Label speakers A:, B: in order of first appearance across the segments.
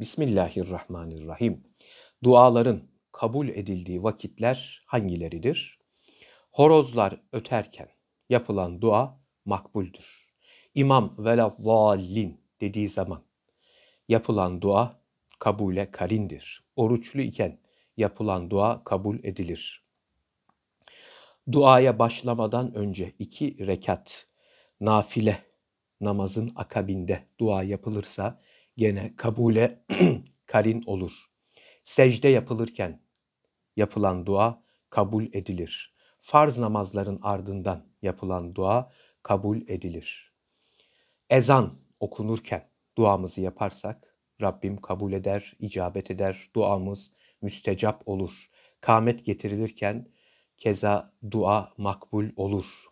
A: Bismillahirrahmanirrahim. Duaların kabul edildiği vakitler hangileridir? Horozlar öterken yapılan dua makbuldür. İmam velazzallin dediği zaman yapılan dua kabule karindir. Oruçlu iken yapılan dua kabul edilir. Duaya başlamadan önce iki rekat nafile namazın akabinde dua yapılırsa gene kabule karin olur. Secde yapılırken yapılan dua kabul edilir. Farz namazların ardından yapılan dua kabul edilir. Ezan okunurken duamızı yaparsak Rabbim kabul eder, icabet eder, duamız müstecap olur. Kamet getirilirken keza dua makbul olur.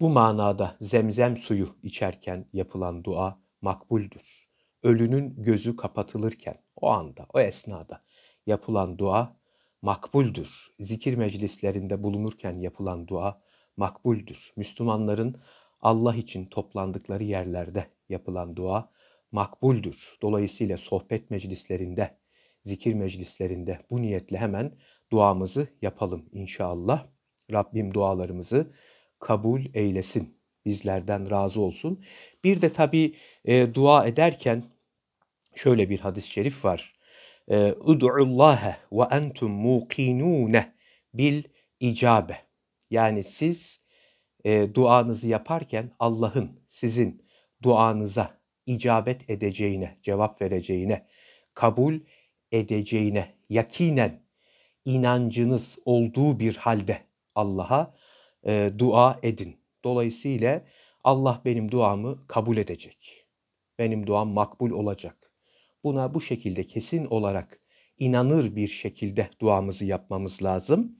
A: Bu manada zemzem suyu içerken yapılan dua makbuldür. Ölünün gözü kapatılırken o anda, o esnada yapılan dua makbuldür. Zikir meclislerinde bulunurken yapılan dua makbuldür. Müslümanların Allah için toplandıkları yerlerde yapılan dua makbuldür. Dolayısıyla sohbet meclislerinde, zikir meclislerinde bu niyetle hemen duamızı yapalım inşallah. Rabbim dualarımızı kabul eylesin bizlerden razı olsun. Bir de tabi e, dua ederken şöyle bir hadis-i şerif var. E, Ud'ullâhe ve entum muqinûne bil icabe. Yani siz e, duanızı yaparken Allah'ın sizin duanıza icabet edeceğine, cevap vereceğine, kabul edeceğine yakinen inancınız olduğu bir halde Allah'a e, dua edin. Dolayısıyla Allah benim duamı kabul edecek. Benim duam makbul olacak. Buna bu şekilde kesin olarak inanır bir şekilde duamızı yapmamız lazım.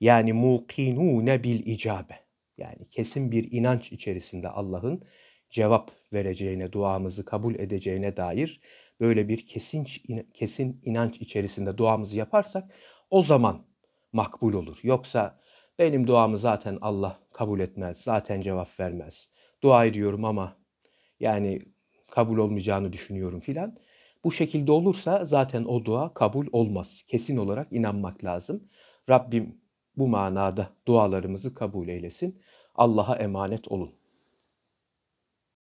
A: Yani muqinune bil icabe. Yani kesin bir inanç içerisinde Allah'ın cevap vereceğine, duamızı kabul edeceğine dair böyle bir kesin kesin inanç içerisinde duamızı yaparsak o zaman makbul olur. Yoksa benim duamı zaten Allah kabul etmez. Zaten cevap vermez. Dua ediyorum ama yani kabul olmayacağını düşünüyorum filan. Bu şekilde olursa zaten o dua kabul olmaz. Kesin olarak inanmak lazım. Rabbim bu manada dualarımızı kabul eylesin. Allah'a emanet olun.